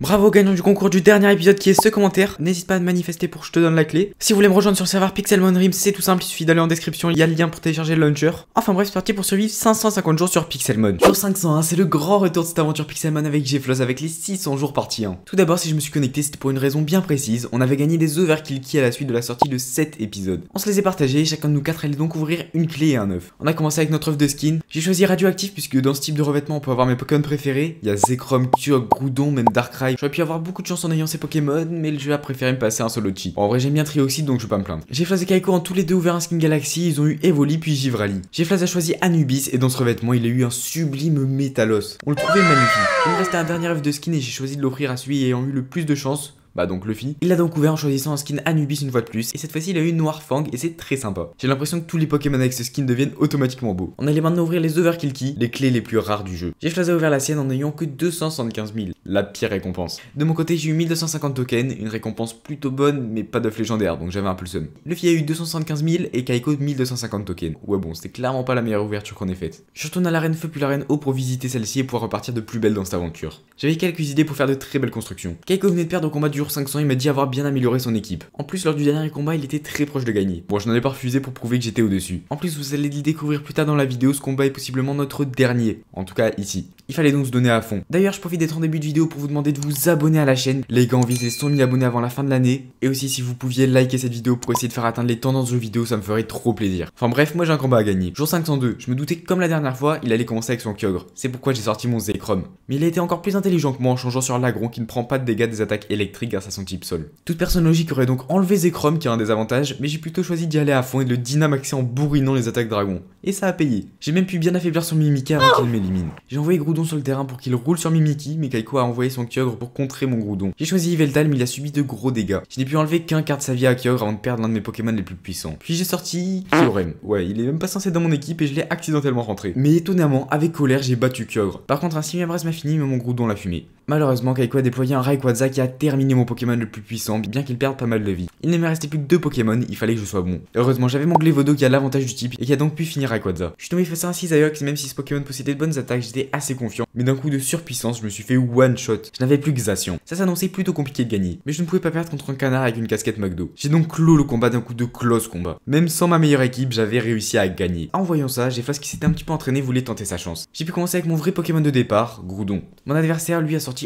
Bravo gagnant du concours du dernier épisode qui est ce commentaire. N'hésite pas à te manifester pour que je te donne la clé. Si vous voulez me rejoindre sur le serveur Pixelmon RIM, c'est tout simple, il suffit d'aller en description, il y a le lien pour télécharger le launcher. Enfin bref, c'est parti pour survivre 550 jours sur Pixelmon. Jour 501, c'est le grand retour de cette aventure Pixelmon avec GFLOS avec les 600 jours partis Tout d'abord, si je me suis connecté, c'était pour une raison bien précise. On avait gagné des œufs vers à la suite de la sortie de 7 épisodes. On se les a partagés, chacun de nous quatre allait donc ouvrir une clé et un œuf. On a commencé avec notre œuf de skin. J'ai choisi radioactif puisque dans ce type de revêtement, on peut avoir mes Pokémon préférés. Il y a Zekrom, Kyogre, Groudon, même Darkrai J'aurais pu avoir beaucoup de chance en ayant ces Pokémon, mais le jeu a préféré me passer un solo cheat. en vrai, j'aime bien Trioxy, donc je vais pas me plaindre. J'ai et Kaiko en tous les deux ouvert un skin Galaxy, ils ont eu Evoli puis Givrali. Geflas a choisi Anubis, et dans ce revêtement, il a eu un sublime Métalos. On le trouvait magnifique. Il me restait un dernier œuf de skin, et j'ai choisi de l'offrir à celui ayant eu le plus de chance, bah donc Luffy. Il l'a donc ouvert en choisissant un skin Anubis une fois de plus, et cette fois-ci il a eu Noir Fang, et c'est très sympa. J'ai l'impression que tous les Pokémon avec ce skin deviennent automatiquement beaux. On allait maintenant ouvrir les Overkill Key, les clés les plus rares du jeu. J'ai choisi ouvert la sienne en n'ayant que 275 000, la pire récompense. De mon côté, j'ai eu 1250 tokens, une récompense plutôt bonne, mais pas d'œuf légendaire, donc j'avais un peu le a eu 275 000 et Kaiko 1250 tokens. Ouais bon, c'était clairement pas la meilleure ouverture qu'on ait faite. Je retourne à l'arène feu puis l'arène eau pour visiter celle-ci et pouvoir repartir de plus belle dans cette aventure. J'avais quelques idées pour faire de très belles constructions. Kaiko venait de perdre au combat du 500, il m'a dit avoir bien amélioré son équipe. En plus, lors du dernier combat, il était très proche de gagner. Bon, je n'en ai pas refusé pour prouver que j'étais au-dessus. En plus, vous allez le découvrir plus tard dans la vidéo, ce combat est possiblement notre dernier. En tout cas, ici. Il fallait donc se donner à fond. D'ailleurs, je profite d'être en début de vidéo pour vous demander de vous abonner à la chaîne. Les gars, on vise 100 000 abonnés avant la fin de l'année. Et aussi, si vous pouviez liker cette vidéo pour essayer de faire atteindre les tendances jeux vidéo, ça me ferait trop plaisir. Enfin bref, moi j'ai un combat à gagner. Jour 502, je me doutais que comme la dernière fois, il allait commencer avec son Kyogre. C'est pourquoi j'ai sorti mon Zekrom. Mais il a été encore plus intelligent que moi en changeant sur l'agron qui ne prend pas de dégâts des attaques électriques grâce à son type sol. Toute personne logique aurait donc enlevé Zekrom qui a un des avantages, mais j'ai plutôt choisi d'y aller à fond et de le dynamaxer en bourrinant les attaques dragons. Et ça a payé. J'ai même pu bien affaiblir son mimika avant qu'il m'élimine. J'ai envoyé sur le terrain pour qu'il roule sur Mimiki, mais Kaiko a envoyé son Kyogre pour contrer mon Groudon. J'ai choisi Yveltal, mais il a subi de gros dégâts. Je n'ai pu enlever qu'un quart de sa vie à Kyogre avant de perdre l'un de mes Pokémon les plus puissants. Puis j'ai sorti Kyorem. Ouais, il est même pas censé être dans mon équipe et je l'ai accidentellement rentré. Mais étonnamment, avec colère, j'ai battu Kyogre. Par contre, un reste m'a fini, mais mon Groudon l'a fumé. Malheureusement, Kaiko a déployé un Rayquaza qui a terminé mon Pokémon le plus puissant, bien qu'il perde pas mal de vie. Il ne me restait plus que deux Pokémon, il fallait que je sois bon. Heureusement, j'avais mon glevodo qui a l'avantage du type et qui a donc pu finir Rayquaza. Je suis tombé face à un 6 même si ce Pokémon possédait de bonnes attaques, j'étais assez confiant, mais d'un coup de surpuissance, je me suis fait one shot. Je n'avais plus que Ça s'annonçait plutôt compliqué de gagner, mais je ne pouvais pas perdre contre un canard avec une casquette McDo. J'ai donc clos le combat d'un coup de close combat. Même sans ma meilleure équipe, j'avais réussi à gagner. En voyant ça, ce qui s'était un petit peu entraîné voulait tenter sa chance. J'ai pu commencer avec mon vrai Pokémon de départ, Groudon. Mon adversaire lui a sorti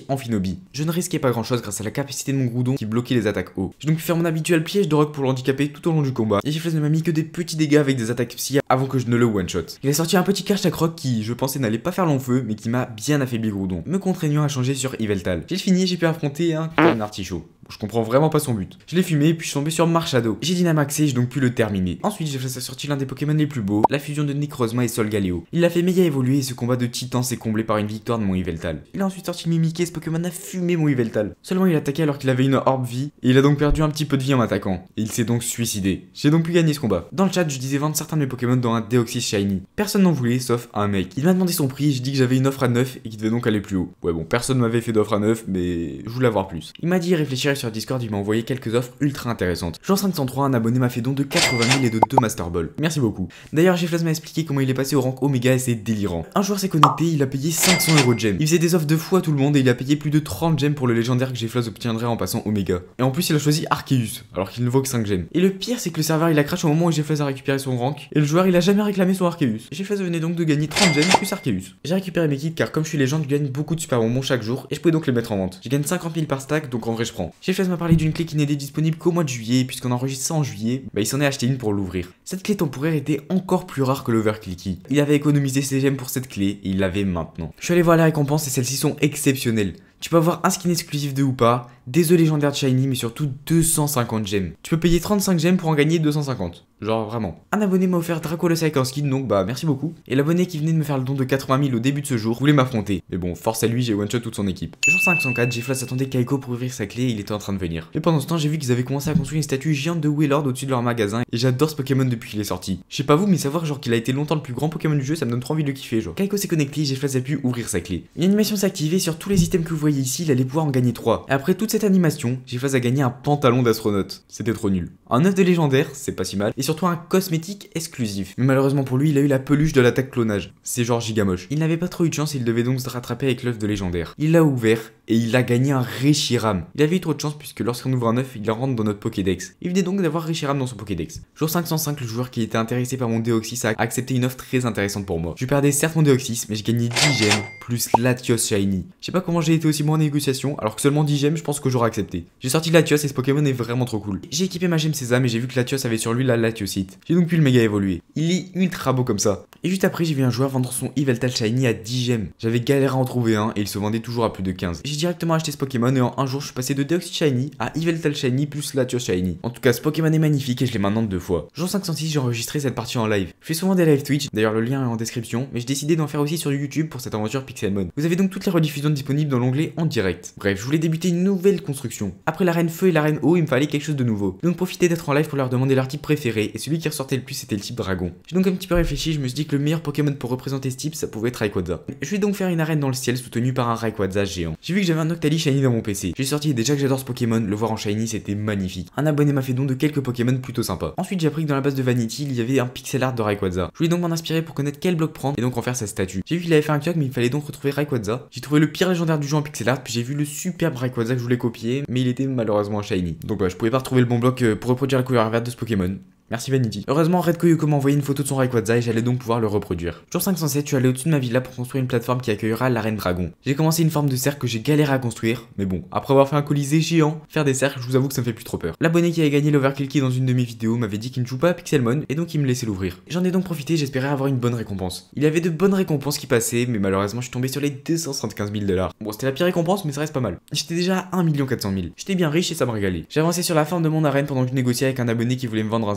je ne risquais pas grand chose grâce à la capacité de mon groudon qui bloquait les attaques haut. J'ai donc pu faire mon habituel piège de rock pour l'handicaper tout au long du combat, et je ne m'a mis que des petits dégâts avec des attaques psy avant que je ne le one-shot. Il a sorti un petit cache à croc qui, je pensais, n'allait pas faire long feu, mais qui m'a bien affaibli groudon, me contraignant à changer sur Iveltal. J'ai fini, j'ai pu affronter un, un artichaut. Je comprends vraiment pas son but. Je l'ai fumé, puis je suis tombé sur Marchado. J'ai dynamaxé, j'ai donc pu le terminer. Ensuite, j'ai fait sa l'un des Pokémon les plus beaux, la fusion de Necrozma et Solgaleo. Il l'a fait méga évoluer et ce combat de titan s'est comblé par une victoire de mon Yveltal. Il a ensuite sorti Mimiké, ce Pokémon a fumé mon Yveltal. Seulement, il attaquait alors qu'il avait une orbe vie, et il a donc perdu un petit peu de vie en m'attaquant. Il s'est donc suicidé. J'ai donc pu gagner ce combat. Dans le chat, je disais vendre certains de mes Pokémon dans un Deoxys Shiny. Personne n'en voulait, sauf un mec. Il m'a demandé son prix, et je dis que j'avais une offre à 9 et qu'il devait donc aller plus haut. Ouais bon, personne m'avait fait d'offre à 9, mais je voulais avoir plus. Il m'a dit réfléchir sur Discord, il m'a envoyé quelques offres ultra intéressantes. Genre 503, un abonné m'a fait don de 80 000 et de 2 Master Ball. Merci beaucoup. D'ailleurs, Giflas m'a expliqué comment il est passé au rank Omega et c'est délirant. Un joueur s'est connecté, il a payé 500 euros de gemmes. Il faisait des offres de fois à tout le monde et il a payé plus de 30 gemmes pour le légendaire que Giflas obtiendrait en passant Omega. Et en plus, il a choisi Arceus, alors qu'il ne vaut que 5 gemmes. Et le pire, c'est que le serveur il a crash au moment où Giflas a récupéré son rank et le joueur il a jamais réclamé son Arceus. Giflas venait donc de gagner 30 gemmes plus Arceus. J'ai récupéré mes kits car comme je suis légende, je gagne beaucoup de super bonbons chaque jour et je pouvais donc les mettre en vente. Je gagne 50 par stack donc en vrai je prends. Chef m'a parlé d'une clé qui n'était disponible qu'au mois de juillet, puisqu'on enregistre ça en juillet, bah il s'en est acheté une pour l'ouvrir. Cette clé temporaire était encore plus rare que l'overclicky. Il avait économisé ses gemmes pour cette clé, et il l'avait maintenant. Je suis allé voir les récompenses et celles-ci sont exceptionnelles. Tu peux avoir un skin exclusif de ou pas, des œufs légendaires de Shiny, mais surtout 250 gemmes. Tu peux payer 35 gemmes pour en gagner 250. Genre vraiment. Un abonné m'a offert Draco le un skin, donc bah merci beaucoup. Et l'abonné qui venait de me faire le don de 80 000 au début de ce jour voulait m'affronter. Mais bon, force à lui, j'ai one-shot toute son équipe. Jour 504, G-Flash attendait Kaiko pour ouvrir sa clé et il était en train de venir. Et pendant ce temps, j'ai vu qu'ils avaient commencé à construire une statue géante de Waylord au-dessus de leur magasin et j'adore ce Pokémon depuis qu'il est sorti. Je sais pas vous, mais savoir genre qu'il a été longtemps le plus grand Pokémon du jeu, ça me donne trop envie de le kiffer genre. Kaiko s'est connecté, a pu ouvrir sa clé. Une animation s'est activée sur tous les items que vous voyez ici, il allait pouvoir en gagner 3. Et après toute cette animation, j'ai face à gagner un pantalon d'astronaute. C'était trop nul. Un œuf de légendaire, c'est pas si mal, et surtout un cosmétique exclusif. Mais malheureusement pour lui, il a eu la peluche de l'attaque clonage. C'est genre gigamoche. Il n'avait pas trop eu de chance, il devait donc se rattraper avec l'œuf de légendaire. Il l'a ouvert, et il a gagné un Reshiram. Il avait eu trop de chance puisque lorsqu'on ouvre un œuf, il en rentre dans notre Pokédex. Il venait donc d'avoir Reshiram dans son Pokédex. Jour 505, le joueur qui était intéressé par mon Deoxys a accepté une offre très intéressante pour moi. Je perdais certes mon Deoxys, mais je gagné 10 gemmes plus Latios Shiny. Je sais pas comment j'ai été aussi bon en négociation, alors que seulement 10 gemmes, je pense que j'aurais accepté. J'ai sorti Latios et ce Pokémon est vraiment trop cool. J'ai équipé ma gemme César, mais j'ai vu que Latios avait sur lui la Latiosite. J'ai donc pu le méga évoluer. Il est ultra beau comme ça. Et juste après, j'ai vu un joueur vendre son Tal Shiny à 10 gemmes. J'avais galéré à en trouver un et il se vendait toujours à plus de 15 j'ai directement acheté ce Pokémon et en un jour je suis passé de Deoxys Shiny à Yveltal Shiny plus Latios Shiny. En tout cas, ce Pokémon est magnifique et je l'ai maintenant deux fois. Jour 506, j'ai enregistré cette partie en live. Je fais souvent des live Twitch, d'ailleurs le lien est en description, mais j'ai décidé d'en faire aussi sur YouTube pour cette aventure Pixelmon. Vous avez donc toutes les rediffusions disponibles dans l'onglet en direct. Bref, je voulais débuter une nouvelle construction. Après l'arène feu et l'arène eau, il me fallait quelque chose de nouveau. Donc profiter d'être en live pour leur demander leur type préféré et celui qui ressortait le plus c'était le type dragon. J'ai donc un petit peu réfléchi, je me suis dit que le meilleur Pokémon pour représenter ce type ça pouvait être Rayquaza. Je vais donc faire une arène dans le ciel soutenue par un Rayquaza géant j'avais un Octali Shiny dans mon PC. J'ai sorti et déjà que j'adore ce Pokémon, le voir en Shiny c'était magnifique. Un abonné m'a fait don de quelques Pokémon plutôt sympas. Ensuite j'ai appris que dans la base de Vanity il y avait un pixel art de Rayquaza. Je voulais donc m'en inspirer pour connaître quel bloc prendre et donc en faire sa statue. J'ai vu qu'il avait fait un Kyogre mais il fallait donc retrouver Rayquaza. J'ai trouvé le pire légendaire du jeu en pixel art puis j'ai vu le superbe Rayquaza que je voulais copier mais il était malheureusement un Shiny. Donc bah, je pouvais pas retrouver le bon bloc euh, pour reproduire la couleur verte de ce Pokémon. Merci Vanity. Heureusement, Red Koyoko m'a envoyé une photo de son Rayquaza et j'allais donc pouvoir le reproduire. Jour 507, je suis allé au-dessus de ma villa pour construire une plateforme qui accueillera l'arène dragon. J'ai commencé une forme de cercle que j'ai galéré à construire, mais bon, après avoir fait un colisée géant, faire des cercles, je vous avoue que ça me fait plus trop peur. L'abonné qui avait gagné l'overkill qui dans une de mes vidéos m'avait dit qu'il ne joue pas à Pixelmon et donc il me laissait l'ouvrir. J'en ai donc profité, j'espérais avoir une bonne récompense. Il y avait de bonnes récompenses qui passaient, mais malheureusement, je suis tombé sur les 275 000 dollars. Bon, c'était la pire récompense, mais ça reste pas mal. J'étais déjà à 1 400 000. J'étais bien riche et ça me régalait. J'avançais sur la fin de mon arène pendant que je avec un abonné qui voulait me vendre un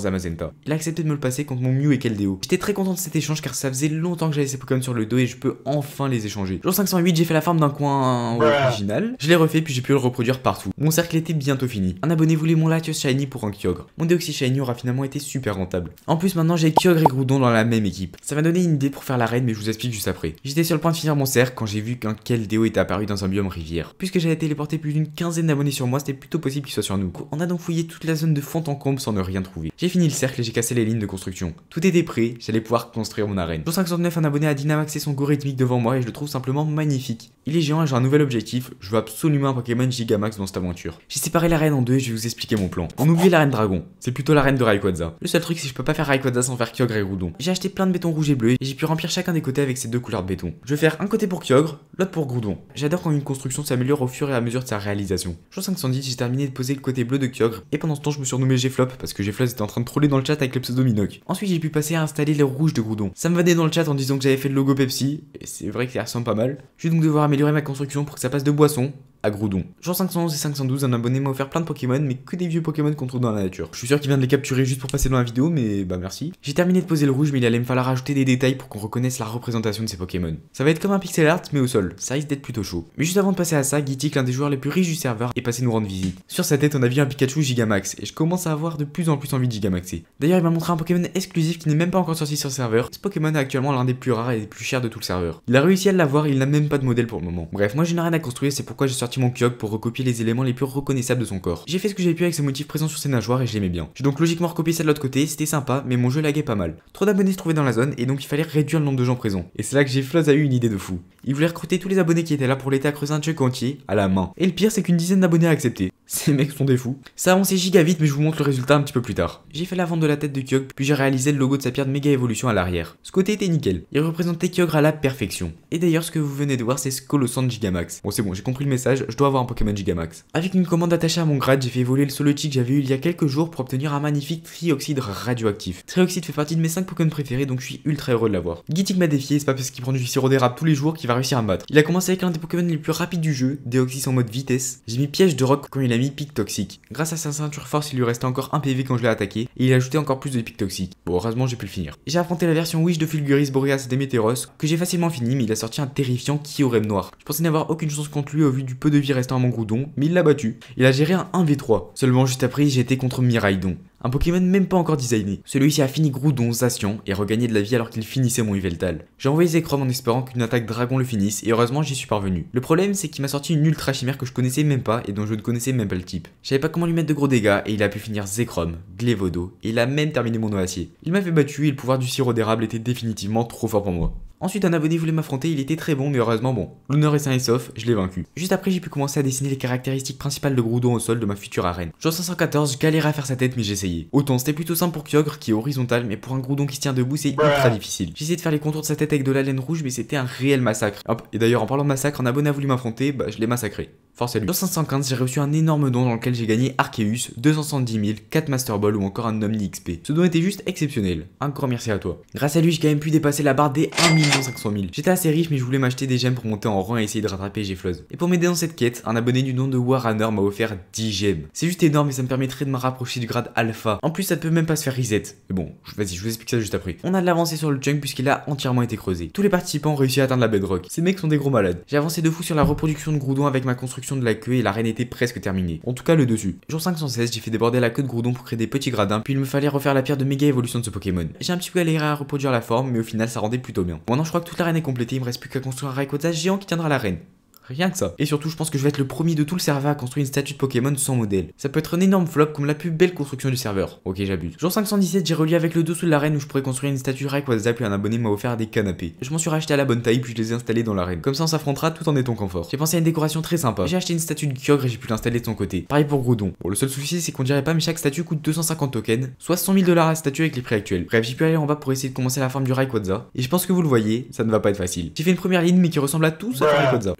il a accepté de me le passer contre mon Mew et Keldeo. J'étais très content de cet échange car ça faisait longtemps que j'avais ces Pokémon sur le dos et je peux enfin les échanger. Jour 508, j'ai fait la forme d'un coin original. Je l'ai refait puis j'ai pu le reproduire partout. Mon cercle était bientôt fini. Un abonné voulait mon Latios Shiny pour un Kyogre. Mon Deoxy Shiny aura finalement été super rentable. En plus, maintenant j'ai Kyogre et Groudon dans la même équipe. Ça m'a donné une idée pour faire la reine mais je vous explique juste après. J'étais sur le point de finir mon cercle quand j'ai vu qu'un Keldeo était apparu dans un biome rivière. Puisque j'avais téléporté plus d'une quinzaine d'abonnés sur moi, c'était plutôt possible qu'il soit sur nous. On a donc fouillé toute la zone de fond en sans ne rien trouver. J'ai fini cercle et j'ai cassé les lignes de construction. Tout était prêt, j'allais pouvoir construire mon arène. pour 509, un abonné a dynamaxé son go devant moi et je le trouve simplement magnifique. Il est géant et j'ai un nouvel objectif, je veux absolument un Pokémon Gigamax dans cette aventure. J'ai séparé l'arène en deux et je vais vous expliquer mon plan. On oublie l'arène dragon, c'est plutôt l'arène de Rayquaza. Le seul truc c'est que je peux pas faire Rayquaza sans faire Kyogre et Groudon. J'ai acheté plein de béton rouge et bleu et j'ai pu remplir chacun des côtés avec ces deux couleurs de béton. Je vais faire un côté pour Kyogre, l'autre pour Groudon. J'adore quand une construction s'améliore au fur et à mesure de sa réalisation. 510, j'ai terminé de poser le côté bleu de Kyogre et pendant ce temps je me suis G-Flop parce que en train de dans le chat avec le pseudo Minoc. Ensuite, j'ai pu passer à installer les rouges de Groudon. Ça me venait dans le chat en disant que j'avais fait le logo Pepsi, et c'est vrai que ça ressemble pas mal. Je vais donc devoir améliorer ma construction pour que ça passe de boisson, Groudon. Genre 511 et 512, un abonné m'a offert plein de Pokémon, mais que des vieux Pokémon qu'on trouve dans la nature. Je suis sûr qu'il vient de les capturer juste pour passer dans la vidéo, mais bah merci. J'ai terminé de poser le rouge, mais il allait me falloir ajouter des détails pour qu'on reconnaisse la représentation de ces Pokémon. Ça va être comme un pixel art, mais au sol. Ça risque d'être plutôt chaud. Mais juste avant de passer à ça, Gitik, l'un des joueurs les plus riches du serveur, est passé nous rendre visite. Sur sa tête, on a vu un Pikachu Gigamax, et je commence à avoir de plus en plus envie de Gigamaxer. D'ailleurs, il m'a montré un Pokémon exclusif qui n'est même pas encore sorti sur le serveur. Ce Pokémon est actuellement l'un des plus rares et des plus chers de tout le serveur. Il a réussi à l'avoir, il n'a même pas de modèle pour le moment. Bref, moi je n'ai rien à construire, c'est pourquoi j'ai sorti mon Kyogre pour recopier les éléments les plus reconnaissables de son corps. J'ai fait ce que j'ai pu avec ce motif présent sur ses nageoires et je l'aimais bien. J'ai donc logiquement recopié ça de l'autre côté, c'était sympa, mais mon jeu laguait pas mal. Trop d'abonnés se trouvaient dans la zone et donc il fallait réduire le nombre de gens présents. Et c'est là que j'ai Gifloz a eu une idée de fou. Il voulait recruter tous les abonnés qui étaient là pour l'été à creuser un truc entier, à la main. Et le pire c'est qu'une dizaine d'abonnés a accepté. Ces mecs sont des fous. Ça avançait giga vite mais je vous montre le résultat un petit peu plus tard. J'ai fait la vente de la tête de Kyogre, puis j'ai réalisé le logo de sa pierre de méga évolution à l'arrière. Ce côté était nickel. Il représentait Kyogre à la perfection. Et d'ailleurs ce que vous venez de voir c'est ce colossant de Gigamax. Bon c'est bon, j'ai compris le message, je dois avoir un Pokémon Gigamax. Avec une commande attachée à mon grade, j'ai fait évoluer le solotic que j'avais eu il y a quelques jours pour obtenir un magnifique Trioxyde radioactif. Trioxyde fait partie de mes 5 Pokémon préférés, donc je suis ultra heureux de l'avoir. Gitik m'a défié, c'est pas parce qu'il prend du sirop d'érable tous les jours qu'il va réussir à me battre. Il a commencé avec l'un des Pokémon les plus rapides du jeu, Deoxys en mode vitesse. J'ai mis piège de rock quand il a mis pic toxique. Grâce à sa ceinture force, il lui restait encore un PV quand je l'ai attaqué, et il a ajouté encore plus de pic toxique. Bon, heureusement, j'ai pu le finir. J'ai affronté la version Wish de Fulguris Boreas et Demeteros, que j'ai facilement fini, mais il a sorti un terrifiant Kyurem noir. Je pensais n'avoir aucune chance contre lui au vu du peu de vie restant à mon mais il l'a battu. Il a géré un 1v3. Seulement juste après, j'étais contre Miraidon. Un Pokémon même pas encore designé. Celui-ci a fini Groudon, Zacian et regagné de la vie alors qu'il finissait mon Yveltal. J'ai envoyé Zekrom en espérant qu'une attaque dragon le finisse et heureusement j'y suis parvenu. Le problème c'est qu'il m'a sorti une ultra chimère que je connaissais même pas et dont je ne connaissais même pas le type. Je savais pas comment lui mettre de gros dégâts et il a pu finir Zekrom, Glevodo et il a même terminé mon noacier. Il m'avait battu et le pouvoir du sirop d'érable était définitivement trop fort pour moi. Ensuite, un abonné voulait m'affronter, il était très bon, mais heureusement bon. L'honneur est sain et sauf, je l'ai vaincu. Juste après, j'ai pu commencer à dessiner les caractéristiques principales de Groudon au sol de ma future arène. Genre 514, je à faire sa tête, mais j'essayais. Autant c'était plutôt simple pour Kyogre qui est horizontal, mais pour un Groudon qui se tient debout, c'est ultra difficile. J'ai de faire les contours de sa tête avec de la laine rouge, mais c'était un réel massacre. Hop, et d'ailleurs en parlant de massacre, un abonné a voulu m'affronter, bah je l'ai massacré. Force à lui. j'ai reçu un énorme don dans lequel j'ai gagné Arceus, 270 000, 4 Master Ball ou encore un Omni XP. Ce don était juste exceptionnel. Encore merci à toi. Grâce à lui, j'ai quand même pu dépasser la barre des 1 500 000. J'étais assez riche, mais je voulais m'acheter des gemmes pour monter en rang et essayer de rattraper Giflose. Et pour m'aider dans cette quête, un abonné du nom de Warhammer m'a offert 10 gemmes. C'est juste énorme et ça me permettrait de me rapprocher du grade alpha. En plus, ça ne peut même pas se faire reset. Mais bon, vas-y, je vous explique ça juste après. On a de l'avancée sur le junk puisqu'il a entièrement été creusé. Tous les participants ont réussi à atteindre la bedrock. Ces mecs sont des gros malades. J'ai avancé de fou sur la reproduction de Groudon avec ma construction de la queue et la reine était presque terminée. En tout cas le dessus. Jour 516, j'ai fait déborder la queue de Groudon pour créer des petits gradins, puis il me fallait refaire la pierre de méga évolution de ce Pokémon. J'ai un petit peu galéré à reproduire la forme, mais au final ça rendait plutôt bien. Maintenant je crois que toute la reine est complétée, il me reste plus qu'à construire un Raikota géant qui tiendra la reine. Rien que ça. Et surtout, je pense que je vais être le premier de tout le serveur à construire une statue de Pokémon sans modèle. Ça peut être un énorme flop comme la plus belle construction du serveur. Ok, j'abuse. Jour 517, j'ai relié avec le dessous de l'arène où je pourrais construire une statue Rayquaza puis un abonné m'a offert des canapés. Je m'en suis racheté à la bonne taille puis je les ai installés dans l'arène. Comme ça, on s'affrontera tout en étant confort. J'ai pensé à une décoration très sympa. J'ai acheté une statue de Kyogre et j'ai pu l'installer de son côté. Pareil pour Groudon. Bon, le seul souci, c'est qu'on dirait pas, mais chaque statue coûte 250 tokens, soit 100 000 dollars la statue avec les prix actuels. Bref, j'ai pu aller en bas pour essayer de commencer la forme du Rayquaza. Et je pense que vous le voyez, ça ne va pas être facile. J'ai fait une première ligne mais qui ressemble à tout sauf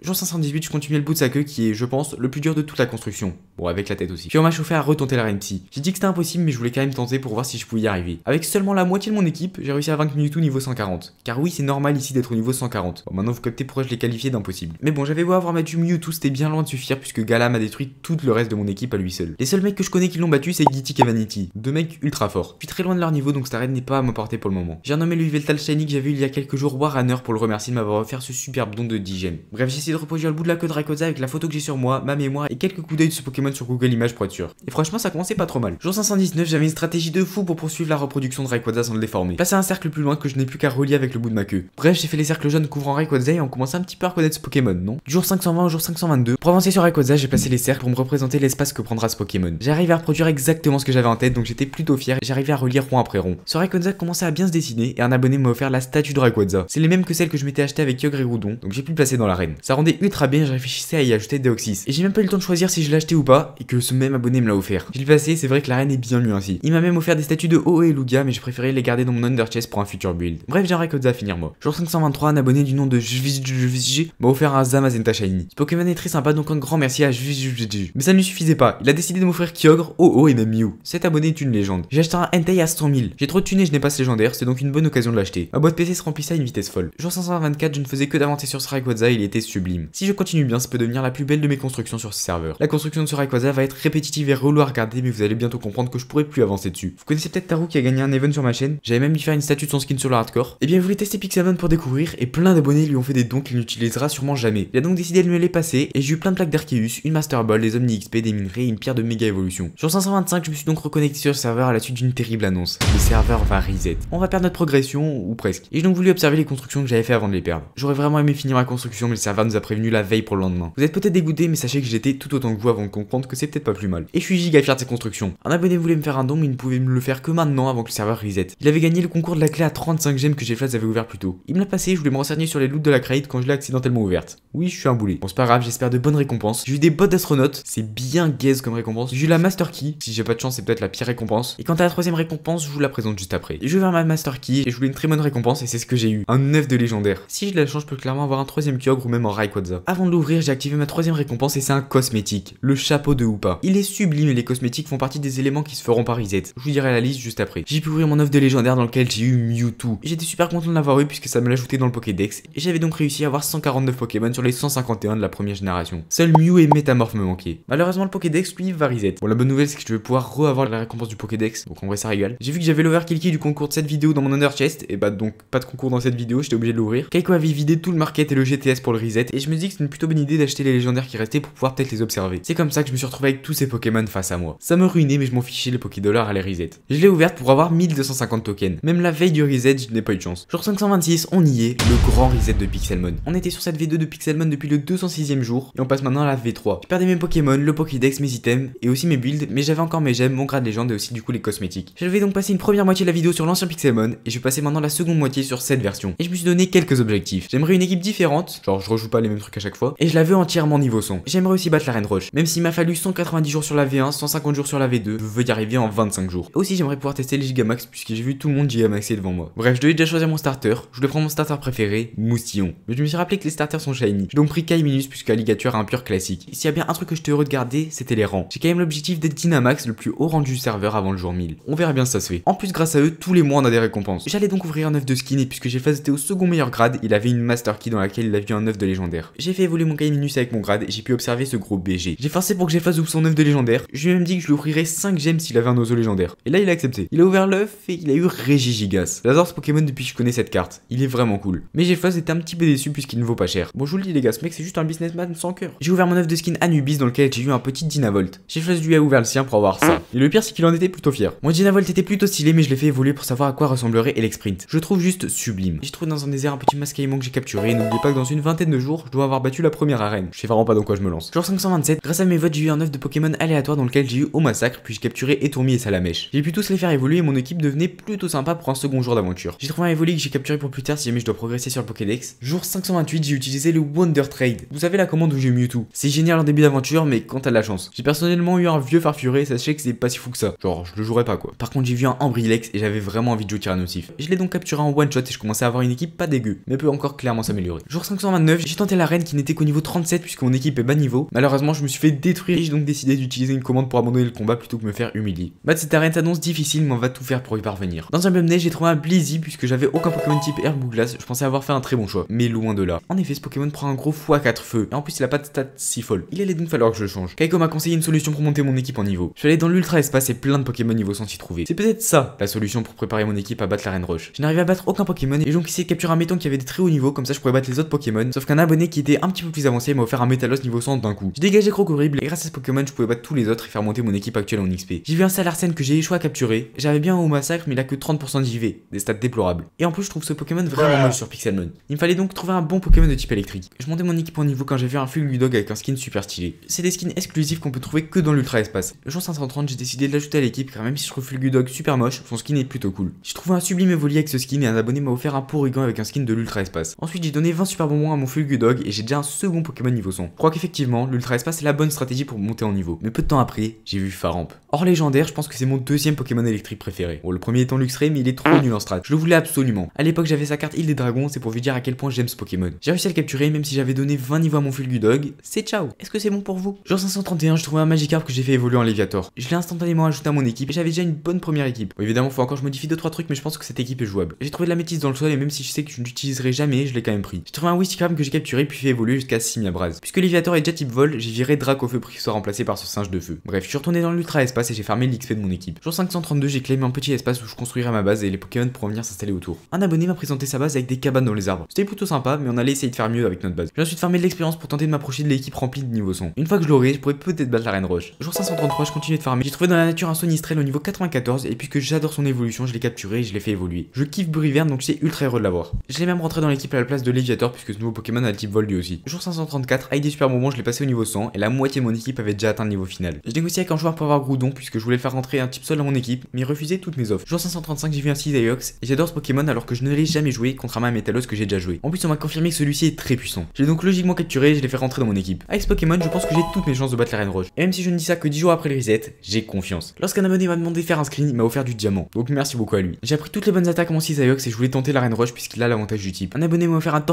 Jour 18, je continuais le bout de sa queue qui est, je pense, le plus dur de toute la construction. Bon, avec la tête aussi. Puis on m'a chauffé à retenter la RMC. J'ai dit que c'était impossible, mais je voulais quand même tenter pour voir si je pouvais y arriver. Avec seulement la moitié de mon équipe, j'ai réussi à vaincre Mewtwo niveau 140. Car oui, c'est normal ici d'être au niveau 140. Bon, maintenant vous captez pourquoi je l'ai qualifié d'impossible. Mais bon, j'avais beau avoir battu Mewtwo, c'était bien loin de suffire puisque Gala m'a détruit tout le reste de mon équipe à lui seul. Les seuls mecs que je connais qui l'ont battu, c'est Gitik et Vanity. Deux mecs ultra forts. Je suis très loin de leur niveau, donc cette arène n'est pas à m'apporter pour le moment. J'ai nommé lui Shiny que j'avais eu il y a quelques jours Warhammer pour le remercier de m'avoir offert ce superbe don de 10 Bref, de reposer le bout de la queue de Rakoza avec la photo que j'ai sur moi, ma mémoire et quelques coups d'œil de ce Pokémon sur Google Images pour être sûr. Et franchement, ça commençait pas trop mal. Jour 519, j'avais une stratégie de fou pour poursuivre la reproduction de Rayquaza sans le déformer. Passer un cercle plus loin que je n'ai plus qu'à relier avec le bout de ma queue. Bref, j'ai fait les cercles jaunes couvrant Rayquaza et on commençait un petit peu à reconnaître ce Pokémon, non jour 520 au jour 522, pour avancer sur Rayquaza, j'ai passé les cercles pour me représenter l'espace que prendra ce Pokémon. J'arrive à reproduire exactement ce que j'avais en tête, donc j'étais plutôt fier et j'arrivais à relier rond après rond. Ce Rayquaza commençait à bien se dessiner et un abonné m'a offert la statue de Rayquaza. C'est les mêmes que celle que je m'étais achetée avec donc j'ai pu le placer dans l'arène. Ça rendait Très bien, je réfléchissais à y ajouter Deoxys. Et j'ai même pas eu le temps de choisir si je l'achetais ou pas, et que ce même abonné me l'a offert. J'ai passé, c'est vrai que la reine est bien mieux ainsi. Il m'a même offert des statues de Ho et Lugia mais je préférais les garder dans mon underchest pour un futur build. Bref, j'aimerais que à finir moi. Jour 523, un abonné du nom de m'a offert un Zamazenta Shiny. Ce Pokémon est très sympa, donc un grand merci à JVJVJ. Mais ça ne lui suffisait pas, il a décidé de m'offrir Kyogre, Ho et même Mew. Cet abonné est une légende. J'ai acheté un Entei à 100 000. J'ai trop de je n'ai pas ce légendaire, c'est donc une bonne occasion de l'acheter. Ma boîte PC se remplissait à une vitesse folle. Jour 524, je ne faisais que d'avancer sur ce il était sublime je continue bien, ça peut devenir la plus belle de mes constructions sur ce serveur. La construction de ce Rayquaza va être répétitive et relou à regarder, mais vous allez bientôt comprendre que je pourrai plus avancer dessus. Vous connaissez peut-être Tarou qui a gagné un event sur ma chaîne, j'avais même dû faire une statue de son skin sur le hardcore. Et eh bien, je voulais tester Pixelmon pour découvrir, et plein d'abonnés lui ont fait des dons qu'il n'utilisera sûrement jamais. Il a donc décidé de me les passer, et j'ai eu plein de plaques d'Arceus, une Master Ball, des Omni XP, des minerais et une pierre de méga évolution. Sur 525, je me suis donc reconnecté sur le serveur à la suite d'une terrible annonce. Le serveur va reset. On va perdre notre progression, ou presque. Et j'ai donc voulu observer les constructions que j'avais fait avant de les perdre. J'aurais vraiment aimé finir ma construction, mais le serveur nous a prévenu la veille pour le lendemain. Vous êtes peut-être dégoûté, mais sachez que j'étais tout autant que vous avant de comprendre que c'est peut-être pas plus mal. Et je suis giga fier de ces constructions. Un abonné voulait me faire un don, mais il ne pouvait me le faire que maintenant avant que le serveur reset. Il avait gagné le concours de la clé à 35 gemmes que GFLAS avait ouvert plus tôt. Il me l'a passé, je voulais me renseigner sur les loots de la crate quand je l'ai accidentellement ouverte. Oui, je suis un boulet. Bon, c'est pas grave, j'espère de bonnes récompenses. J'ai eu des bottes d'astronautes, c'est bien gaze comme récompense. J'ai eu la Master Key, si j'ai pas de chance, c'est peut-être la pire récompense. Et quant à la troisième récompense, je vous la présente juste après. Je vais vers ma Master Key et je voulais une très bonne récompense et c'est ce que j'ai eu. Un 9 de légendaire. Si je la change, je peux clairement avoir un troisième ou même un avant de l'ouvrir, j'ai activé ma troisième récompense et c'est un cosmétique, le chapeau de Hoopa. Il est sublime et les cosmétiques font partie des éléments qui se feront par Reset. Je vous dirai la liste juste après. J'ai pu ouvrir mon offre de légendaire dans lequel j'ai eu Mewtwo. J'étais super content de l'avoir eu puisque ça me l'ajoutait dans le Pokédex et j'avais donc réussi à avoir 149 Pokémon sur les 151 de la première génération. Seul Mew et Métamorph me manquaient. Malheureusement, le Pokédex lui va Reset. Bon, la bonne nouvelle c'est que je vais pouvoir re-avoir la récompense du Pokédex, donc en vrai ça régale, J'ai vu que j'avais Key du concours de cette vidéo dans mon honor chest et bah donc pas de concours dans cette vidéo, j'étais obligé de l'ouvrir. Kaiko avait vidé tout le market et le GTS pour le Reset et je me c'est une plutôt bonne idée d'acheter les légendaires qui restaient pour pouvoir peut-être les observer. C'est comme ça que je me suis retrouvé avec tous ces Pokémon face à moi. Ça me ruinait mais je m'en fichais les Pokédollars à les resets Je l'ai ouverte pour avoir 1250 tokens. Même la veille du reset, je n'ai pas eu de chance. Jour 526, on y est, le grand reset de Pixelmon. On était sur cette V2 de Pixelmon depuis le 206 e jour et on passe maintenant à la V3. Je perdais mes Pokémon, le Pokédex, mes items et aussi mes builds, mais j'avais encore mes gemmes, mon grade légende et aussi du coup les cosmétiques. Je vais donc passer une première moitié de la vidéo sur l'ancien Pixelmon et je vais passer maintenant la seconde moitié sur cette version. Et je me suis donné quelques objectifs. J'aimerais une équipe différente, genre je rejoue pas les mêmes trucs chaque fois, et je la veux entièrement niveau son. J'aimerais aussi battre la Reine Roche, même s'il m'a fallu 190 jours sur la V1, 150 jours sur la V2, je veux y arriver en 25 jours. aussi j'aimerais pouvoir tester les Gigamax, puisque j'ai vu tout le monde Gigamaxer devant moi. Bref, je devais déjà choisir mon starter, je voulais prendre mon starter préféré, Moustillon. Mais je me suis rappelé que les starters sont shiny, j'ai donc pris minus puisque ligature a un pur classique. S'il y a bien un truc que j'étais heureux de garder, c'était les rangs. J'ai quand même l'objectif d'être Dynamax le plus haut rendu du serveur avant le jour 1000. On verra bien si ça se fait. En plus, grâce à eux, tous les mois on a des récompenses. J'allais donc ouvrir un œuf de skin, et puisque j'ai était au second meilleur grade, il avait une Master Key dans laquelle il vu un œuf de légendaire j'ai fait évoluer mon cahier Minus avec mon grade et j'ai pu observer ce gros BG. J'ai forcé pour que ouvre son œuf de légendaire. Je lui ai même dit que je lui offrirais 5 gemmes s'il avait un oiseau légendaire. Et là, il a accepté. Il a ouvert l'œuf et il a eu Régigigas. J'adore ce Pokémon depuis que je connais cette carte. Il est vraiment cool. Mais j'efface était un petit peu déçu puisqu'il ne vaut pas cher. Bon, je vous le dis les gars, ce mec c'est juste un businessman sans cœur. J'ai ouvert mon œuf de skin Anubis dans lequel j'ai eu un petit Dinavolt. J'efface lui a ouvert le sien pour avoir ça. Et le pire c'est qu'il en était plutôt fier. Mon Dinavolt était plutôt stylé mais je l'ai fait évoluer pour savoir à quoi ressemblerait Elexprint. Je trouve juste sublime. J'ai trouvé dans un désert un petit que j'ai capturé. N'oubliez pas que dans une vingtaine de jours, je dois avoir battu la première arène. Je sais vraiment pas dans quoi je me lance. Jour 527, grâce à mes votes, j'ai eu un œuf de Pokémon aléatoire dans lequel j'ai eu au massacre, puis j'ai capturé Etourmi et Salamèche. J'ai pu tous les faire évoluer et mon équipe devenait plutôt sympa pour un second jour d'aventure. J'ai trouvé un évolué que j'ai capturé pour plus tard si jamais je dois progresser sur le Pokédex. Jour 528, j'ai utilisé le Wonder Trade. Vous savez la commande où j'ai tout. C'est génial en début d'aventure, mais quand t'as de la chance. J'ai personnellement eu un vieux farfuré, sachez que c'est pas si fou que ça. Genre, je le jouerai pas quoi. Par contre, j'ai vu un Ambrilex et j'avais vraiment envie de jouer Je l'ai donc capturé en one shot et je commençais à avoir une équipe pas dégueu, mais peut encore clairement s'améliorer. Jour 529, j'ai tenté qui n'était qu'au niveau 37 puisque mon équipe est bas niveau. Malheureusement, je me suis fait détruire et j'ai donc décidé d'utiliser une commande pour abandonner le combat plutôt que me faire humilier. Bah, cette arène s'annonce difficile, mais on va tout faire pour y parvenir. Dans un même nez, j'ai trouvé un Blizzy puisque j'avais aucun Pokémon type herbe ou glace. Je pensais avoir fait un très bon choix, mais loin de là. En effet, ce Pokémon prend un gros à 4 feux et en plus, il a pas de stats si folle. Il allait donc falloir que je le change. Kaiko m'a conseillé une solution pour monter mon équipe en niveau. Je suis allé dans l'ultra espace et plein de Pokémon niveau sans s'y trouver. C'est peut-être ça la solution pour préparer mon équipe à battre la reine Roche. Je n'arrivais à battre aucun Pokémon et donc essayé de capturer un méton qui avait des très hauts niveaux, comme ça je pourrais battre les autres Pokémon. Sauf qu'un abonné qui était un petit peu plus avancé m'a offert un Metalos niveau 100 d'un coup. J'ai dégagé Croc horrible et grâce à ce Pokémon je pouvais battre tous les autres et faire monter mon équipe actuelle en XP. J'ai vu un Salarsen que j'ai échoué à capturer, j'avais bien au massacre mais il a que 30% d'IV, des stats déplorables. Et en plus je trouve ce Pokémon vraiment moche sur Pixelmon. Il me fallait donc trouver un bon Pokémon de type électrique. Je montais mon équipe en niveau quand j'ai vu un Fulgudog avec un skin super stylé. C'est des skins exclusifs qu'on peut trouver que dans l'ultra espace. Le jour 530 j'ai décidé de l'ajouter à l'équipe car même si je trouve Fulgudog super moche, son skin est plutôt cool. J'ai trouvé un sublime évolué avec ce skin et un abonné m'a offert un Porygon avec un skin de l'ultra espace. Ensuite j'ai donné 20 super bonbons à mon et j'ai déjà un second Pokémon niveau 100. Je crois qu'effectivement, l'Ultra Espace est la bonne stratégie pour monter en niveau. Mais peu de temps après, j'ai vu Faramp. Hors légendaire, je pense que c'est mon deuxième Pokémon électrique préféré. Bon, le premier étant Luxray, mais il est trop ah. nul en strat. Je le voulais absolument. À l'époque, j'avais sa carte Île des Dragons, c'est pour vous dire à quel point j'aime ce Pokémon. J'ai réussi à le capturer, même si j'avais donné 20 niveaux à mon Fulgudog. C'est ciao. Est-ce que c'est bon pour vous Genre 531, je trouvais un Magikarp que j'ai fait évoluer en Léviator. Je l'ai instantanément ajouté à mon équipe et j'avais déjà une bonne première équipe. Bon, évidemment, faut encore que je modifie deux trucs, mais je pense que cette équipe est jouable. J'ai trouvé de la métisse dans le sol et même si je sais que je n'utiliserai jamais, je l'ai quand même pris. J'ai trouvé un que j'ai capturé évolué évoluer jusqu'à Simia Braz. Puisque l'éviateur est déjà type vol, j'ai viré Drac au feu pour qu'il soit remplacé par ce singe de feu. Bref, je suis retourné dans l'ultra espace et j'ai fermé l'XP de mon équipe. Jour 532, j'ai claimé un petit espace où je construirai ma base et les Pokémon pour venir s'installer autour. Un abonné m'a présenté sa base avec des cabanes dans les arbres. C'était plutôt sympa, mais on allait essayer de faire mieux avec notre base. J'ai ensuite fermé de l'expérience pour tenter de m'approcher de l'équipe remplie de niveau 100. Une fois que je l'aurai, je pourrais peut-être battre la Reine Roche. Jour 533, je continue de farmer. J'ai trouvé dans la nature un Sonistrel au niveau 94 et puisque j'adore son évolution, je l'ai capturé et je l'ai fait évoluer. Je kiffe Buriverne donc suis ultra heureux de l'avoir. Je l'ai même rentré dans l'équipe à la place de puisque nouveau Pokémon a type vol du aussi. Jour 534, a des super moments, je l'ai passé au niveau 100 et la moitié de mon équipe avait déjà atteint le niveau final. Je négociais avec un joueur pour avoir Groudon puisque je voulais faire rentrer un type seul dans mon équipe, mais il refusait toutes mes offres. Jour 535, j'ai vu un Cisaiox et j'adore ce Pokémon alors que je ne l'ai jamais joué, contrairement à Metalos que j'ai déjà joué. En plus, on m'a confirmé que celui-ci est très puissant. J'ai donc logiquement capturé et je l'ai fait rentrer dans mon équipe. Avec ce Pokémon, je pense que j'ai toutes mes chances de battre la Reine Roche. Et même si je ne dis ça que 10 jours après le reset, j'ai confiance. Lorsqu'un abonné m'a demandé de faire un screen, il m'a offert du diamant. Donc merci beaucoup à lui. J'ai appris toutes les bonnes attaques à mon et je voulais tenter la puisqu'il a l'avantage du type. Un abonné m'a offert un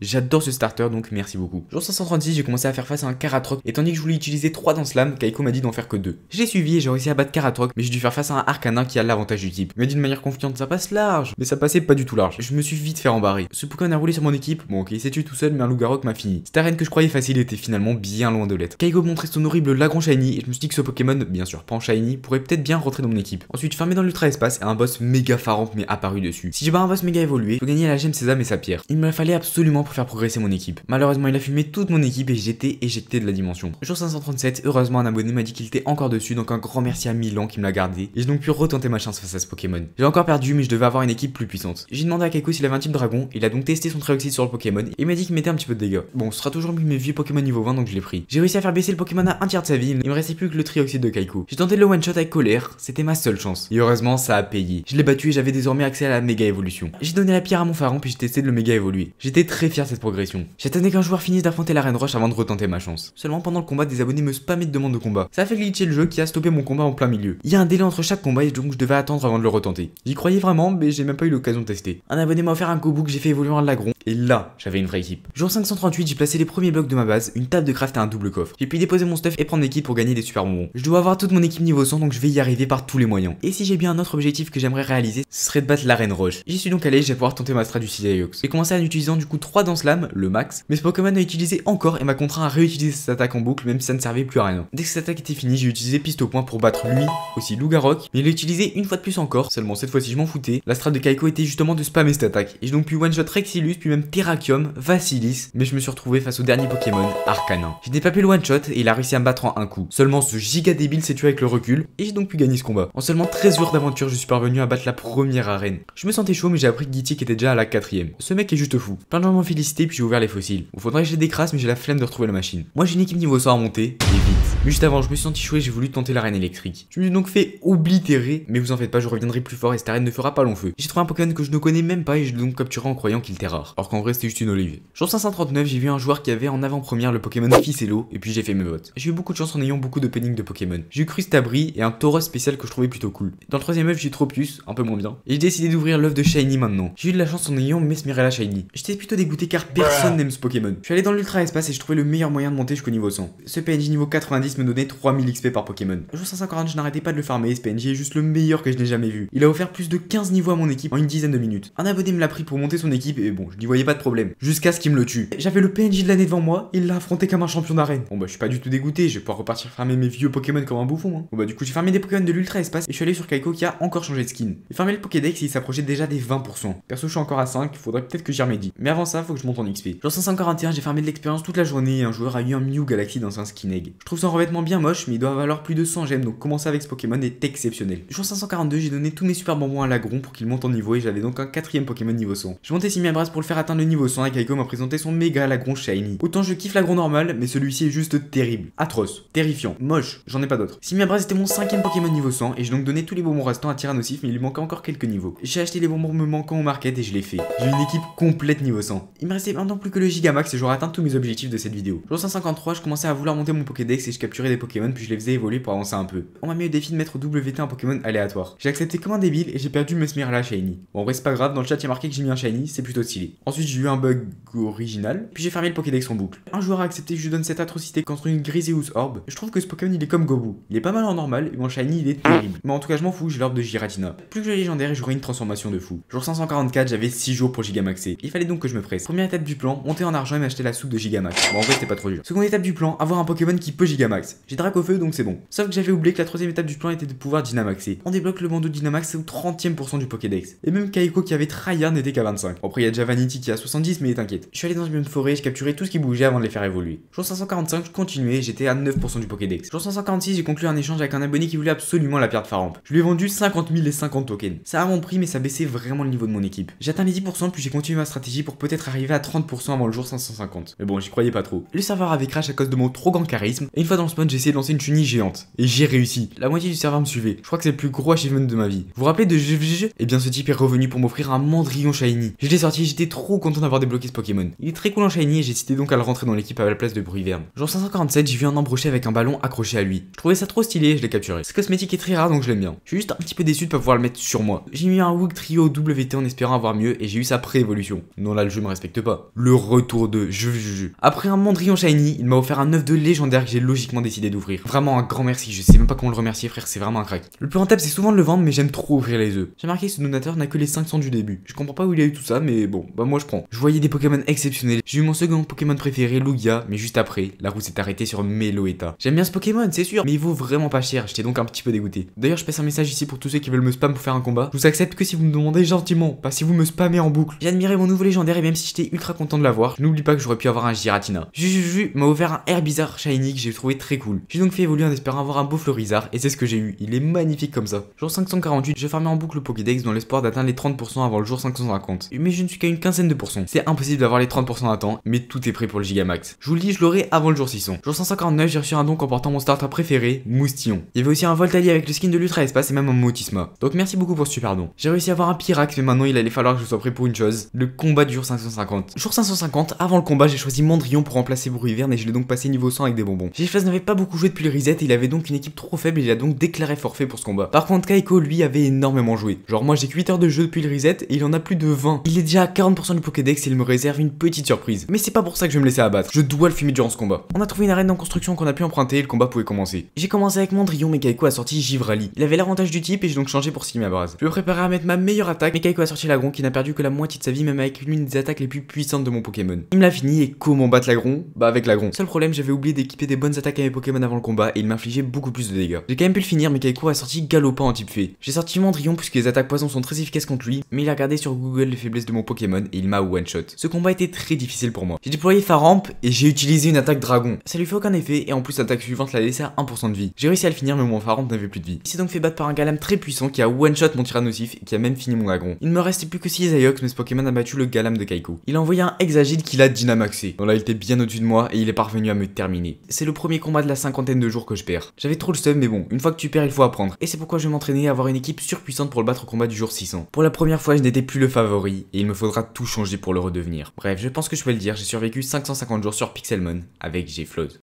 J'adore ce donc merci beaucoup. Jour 536, j'ai commencé à faire face à un Karatroc, et tandis que je voulais utiliser 3 dans Slam, Kaiko m'a dit d'en faire que 2. J'ai suivi et j'ai réussi à battre Karatroc, mais j'ai dû faire face à un Arcanin qui a l'avantage du type. Il m'a dit de manière confiante, ça passe large, mais ça passait pas du tout large. Je me suis vite fait embarrer. Ce Pokémon a roulé sur mon équipe, bon ok, il s'est tué tout seul, mais un Lugarok m'a fini. Cette arène que je croyais facile était finalement bien loin de l'être. Kaiko montrait son horrible Lagron Shiny, et je me suis dit que ce Pokémon, bien sûr, pas en Shiny, pourrait peut-être bien rentrer dans mon équipe. Ensuite, fermé dans l'ultra espace, un boss méga faramp m'est apparu dessus. Si j'ai pas un boss méga évolué, je gagner la gemme César et sa pierre. Il me fallait absolument pour faire progresser mon équipe. Malheureusement, il a fumé toute mon équipe et j'étais éjecté de la dimension. Jour 537, heureusement, un abonné m'a dit qu'il était encore dessus, donc un grand merci à Milan qui me l'a gardé. Et j'ai donc pu retenter ma chance face à ce Pokémon. J'ai encore perdu, mais je devais avoir une équipe plus puissante. J'ai demandé à Kaiku s'il avait un type dragon, il a donc testé son trioxyde sur le Pokémon et m'a dit qu'il mettait un petit peu de dégâts. Bon, ce sera toujours mieux que mes vieux Pokémon niveau 20, donc je l'ai pris. J'ai réussi à faire baisser le Pokémon à un tiers de sa vie, il me restait plus que le trioxyde de Kaiku. J'ai tenté le one shot avec colère, c'était ma seule chance. Et heureusement, ça a payé. Je l'ai battu et j'avais désormais accès à la méga évolution. J'ai donné la pierre à mon pharaon puis j'ai testé de le méga évoluer. J'étais très fier cette progression. J'attendais qu'un joueur finisse d'affronter la reine Roche avant de retenter ma chance. Seulement pendant le combat, des abonnés me spammaient de demandes de combat. Ça a fait glitcher le jeu qui a stoppé mon combat en plein milieu. Il y a un délai entre chaque combat et donc je devais attendre avant de le retenter. J'y croyais vraiment, mais j'ai même pas eu l'occasion de tester. Un abonné m'a offert un gobook, que j'ai fait évoluer en lagron. Et là, j'avais une vraie équipe. Jour 538, j'ai placé les premiers blocs de ma base, une table de craft et un double coffre. J'ai pu déposer mon stuff et prendre l'équipe pour gagner des super bonbons. Je dois avoir toute mon équipe niveau 100 donc je vais y arriver par tous les moyens. Et si j'ai bien un autre objectif que j'aimerais réaliser, ce serait de battre l'arène roche. J'y suis donc allé, je vais pouvoir tenter ma strat du J'ai commencé en utilisant du coup 3 dans slam, le max mais ce Pokémon a utilisé encore et m'a contraint à réutiliser cette attaque en boucle même si ça ne servait plus à rien. Dès que cette attaque était finie, j'ai utilisé piste au point pour battre lui, aussi Lugarok. mais il l'a utilisé une fois de plus encore, seulement cette fois-ci je m'en foutais. La de Kaiko était justement de spammer cette attaque, et j'ai donc pu one-shot Rexilus, puis même Terrakium, Vasilis mais je me suis retrouvé face au dernier Pokémon, Arcanin. Je n'ai pas pu le one-shot et il a réussi à me battre en un coup. Seulement ce giga débile s'est tué avec le recul, et j'ai donc pu gagner ce combat. En seulement 13 heures d'aventure, je suis parvenu à battre la première arène. Je me sentais chaud, mais j'ai appris que Gitik était déjà à la quatrième. Ce mec est juste fou. Plein de félicité, puis j'ai ouvert les il Faudrait que je les crasses, mais j'ai la flemme de retrouver la machine. Moi, j'ai une équipe niveau 100 à monter, et vite juste avant, je me suis senti choué, j'ai voulu tenter l'arène électrique. Je me suis donc fait oblitérer, mais vous en faites pas, je reviendrai plus fort et cette arène ne fera pas long feu. J'ai trouvé un Pokémon que je ne connais même pas et je l'ai donc capturé en croyant qu'il était rare. Alors qu'en vrai, c'était juste une olive. Sur 539, j'ai vu un joueur qui avait en avant-première le Pokémon Ficello et puis j'ai fait mes votes. J'ai eu beaucoup de chance en ayant beaucoup de d'openings de Pokémon. J'ai eu Crustabri et un Tauros spécial que je trouvais plutôt cool. Dans le troisième œuf, j'ai eu Tropius, un peu moins bien. Et j'ai décidé d'ouvrir l'œuf de Shiny maintenant. J'ai eu de la chance en ayant la Shiny. J'étais plutôt dégoûté car personne n'aime ce Pokémon. Je suis allé dans l'ultra espace et je trouvé le meilleur moyen de monter jusqu'au niveau 100. Ce PNJ niveau 90 me donner 3000 XP par Pokémon. Jour 150, je n'arrêtais pas de le farmer, ce PNJ est juste le meilleur que je n'ai jamais vu. Il a offert plus de 15 niveaux à mon équipe en une dizaine de minutes. Un abonné me l'a pris pour monter son équipe et bon, je n'y voyais pas de problème. Jusqu'à ce qu'il me le tue. J'avais le PNJ de l'année devant moi, il l'a affronté comme un champion d'arène. Bon bah je suis pas du tout dégoûté, je vais pouvoir repartir farmer mes vieux Pokémon comme un bouffon. Hein. Bon bah du coup j'ai farmé des Pokémon de l'Ultra Espace et je suis allé sur Kaiko qui a encore changé de skin. il farmé le Pokédex et il s'approchait déjà des 20%. Perso je suis encore à 5, faudrait peut-être que j'y remédie. Mais avant ça, faut que je monte en XP. Genre 541, j'ai farmé de l'expérience toute la journée et un joueur a eu un Mew Galaxy dans un skin egg. Je trouve ça bien moche, mais il doit valoir plus de 100 gemmes, donc commencer avec ce Pokémon est exceptionnel. Jour 542, j'ai donné tous mes super bonbons à Lagron pour qu'il monte en niveau et j'avais donc un quatrième Pokémon niveau 100. Je montais Brass pour le faire atteindre le niveau 100 et Kaiko m'a présenté son méga Lagron Shiny. Autant je kiffe Lagron normal, mais celui-ci est juste terrible, atroce, terrifiant, moche, j'en ai pas d'autre. Brass était mon cinquième Pokémon niveau 100 et j'ai donc donné tous les bonbons restants à Tyrannosif, mais il lui manquait encore quelques niveaux. J'ai acheté les bonbons me manquant au market et je l'ai fait. J'ai une équipe complète niveau 100. Il me restait maintenant plus que le Gigamax et j'aurai atteint tous mes objectifs de cette vidéo. Jour 553 je commençais à vouloir monter mon Pokédex et je des Pokémon puis je les faisais évoluer pour avancer un peu. On m'a mis au défi de mettre au WT un Pokémon aléatoire. J'ai accepté comme un débile et j'ai perdu mes Smirla Shiny. Bon, en c'est pas grave, dans le chat, il y a marqué que j'ai mis un Shiny, c'est plutôt stylé. Ensuite, j'ai eu un bug original, puis j'ai fermé le Pokédex en boucle. Un joueur a accepté que je donne cette atrocité contre une Griseus Orb. Je trouve que ce Pokémon, il est comme Gobu. Il est pas mal en normal et mon Shiny, il est terrible. Mais en tout cas, je m'en fous, j'ai l'orbe de Giratina. Plus que le légendaire et j'aurai une transformation de fou. Jour 544, j'avais 6 jours pour Gigamaxer. Il fallait donc que je me presse. Première étape du plan, monter en argent et m'acheter la soupe de Gigamax. Bon, en vrai, c'était pas trop dur. Seconde étape du plan, avoir un Pokémon qui peut Gigamax. J'ai Drac au feu donc c'est bon. Sauf que j'avais oublié que la troisième étape du plan était de pouvoir Dynamaxer. On débloque le bandeau Dynamax au 30ème% du Pokédex. Et même Kaiko qui avait tryhard n'était qu'à 25. Après il y a Javanity qui a 70 mais t'inquiète. Je suis allé dans une même forêt, je capturais tout ce qui bougeait avant de les faire évoluer. Jour 545, je continuais, j'étais à 9% du Pokédex. Jour 546, j'ai conclu un échange avec un abonné qui voulait absolument la pierre de Faramp. Je lui ai vendu 50 000 et 50 tokens. Ça a mon prix mais ça baissait vraiment le niveau de mon équipe. J'atteins les 10% puis j'ai continué ma stratégie pour peut-être arriver à 30% avant le jour 550. Mais bon, j'y croyais pas trop. Le serveur avait crash à cause de mon trop grand charisme une en spawn, j'ai essayé de lancer une chenille géante. Et j'ai réussi. La moitié du serveur me suivait. Je crois que c'est le plus gros achievement de ma vie. Vous vous rappelez de Juju Eh bien, ce type est revenu pour m'offrir un Mandrillon Shiny. Je l'ai sorti, j'étais trop content d'avoir débloqué ce Pokémon. Il est très cool en Shiny et j'ai décidé donc à le rentrer dans l'équipe à la place de Bruyverne. Genre 547, j'ai vu un embroché avec un ballon accroché à lui. Je trouvais ça trop stylé et je l'ai capturé. Ce cosmétique est très rare donc je l'aime bien. Je suis juste un petit peu déçu de pas pouvoir le mettre sur moi. J'ai mis un Wook Trio WT en espérant avoir mieux et j'ai eu sa pré-évolution. Non, là, le jeu me respecte pas. Le retour de Juju. Après un Mandrillon Shiny, il m'a offert un œuf de légendaire que j'ai logiquement décidé d'ouvrir. Vraiment un grand merci, je sais même pas comment le remercier frère, c'est vraiment un crack. Le plus rentable c'est souvent de le vendre mais j'aime trop ouvrir les œufs. J'ai marqué ce donateur n'a que les 500 du début. Je comprends pas où il a eu tout ça mais bon, bah moi je prends. Je voyais des Pokémon exceptionnels. J'ai eu mon second Pokémon préféré, Lugia, mais juste après, la roue s'est arrêtée sur Meloeta. J'aime bien ce Pokémon, c'est sûr, mais il vaut vraiment pas cher, j'étais donc un petit peu dégoûté. D'ailleurs, je passe un message ici pour tous ceux qui veulent me spam pour faire un combat. Je vous accepte que si vous me demandez gentiment, pas si vous me spammez en boucle. J'ai admiré mon nouveau légendaire et même si j'étais ultra content de l'avoir, n'oublie pas que j'aurais pu avoir un Giratina. Juju m'a ouvert un air bizarre shiny que j'ai trouvé très cool. J'ai donc fait évoluer en espérant avoir un beau Florizard et c'est ce que j'ai eu, il est magnifique comme ça. Jour 548, j'ai fermé en boucle le Pokédex dans l'espoir d'atteindre les 30% avant le jour 550. Mais je ne suis qu'à une quinzaine de pourcents. C'est impossible d'avoir les 30% à temps, mais tout est prêt pour le Gigamax. Je vous le dis, je l'aurai avant le jour 600. Jour 549, j'ai reçu un don comportant mon starter préféré, Moustillon. Il y avait aussi un Voltali avec le skin de l'Ultra Espace et même un Motisma. Donc merci beaucoup pour ce super don. J'ai réussi à avoir un Pirax, mais maintenant il allait falloir que je sois prêt pour une chose, le combat du jour 550. Jour 550, avant le combat, j'ai choisi Mondrion pour remplacer Bruit et je l'ai donc passé niveau 100 avec des bonbons. J'ai pas beaucoup joué depuis le reset, il avait donc une équipe trop faible il a donc déclaré forfait pour ce combat. Par contre Kaiko lui avait énormément joué. Genre moi j'ai 8 heures de jeu depuis le reset et il en a plus de 20. Il est déjà à 40% du Pokédex et il me réserve une petite surprise. Mais c'est pas pour ça que je vais me laisser abattre, je dois le fumer durant ce combat. On a trouvé une arène en construction qu'on a pu emprunter et le combat pouvait commencer. J'ai commencé avec Mondrion mais Kaiko a sorti Givrali. Il avait l'avantage du type et j'ai donc changé pour ce qui m'abrase Je me préparais à mettre ma meilleure attaque mais Kaiko a sorti Lagron qui n'a perdu que la moitié de sa vie même avec l'une des attaques les plus puissantes de mon Pokémon. Il me l'a fini et comment battre Lagron Bah avec Lagron. Seul problème j'avais oublié d'équiper des bonnes attaques Pokémon avant le combat et il m'infligeait beaucoup plus de dégâts. J'ai quand même pu le finir mais Kaiku a sorti galopant en type fée. J'ai sorti Mandrillon puisque les attaques poison sont très efficaces contre lui, mais il a regardé sur Google les faiblesses de mon Pokémon et il m'a one shot. Ce combat était très difficile pour moi. J'ai déployé Faramp et j'ai utilisé une attaque dragon. Ça lui fait aucun effet et en plus l'attaque suivante l'a laissé à 1% de vie. J'ai réussi à le finir mais mon Faramp n'avait plus de vie. Il s'est donc fait battre par un Galam très puissant qui a one shot mon Tyrannosif et qui a même fini mon Agron. Il ne me restait plus que 6 mais ce Pokémon a battu le Galam de Kaiko. Il a envoyé un Exagile qui l'a dynamaxé. là il était bien au-dessus de moi et il est parvenu à me terminer. C'est le premier combat de la cinquantaine de jours que je perds. J'avais trop le seum, mais bon, une fois que tu perds, il faut apprendre. Et c'est pourquoi je vais m'entraîner à avoir une équipe surpuissante pour le battre au combat du jour 600. Pour la première fois, je n'étais plus le favori, et il me faudra tout changer pour le redevenir. Bref, je pense que je peux le dire, j'ai survécu 550 jours sur Pixelmon avec Gfloat.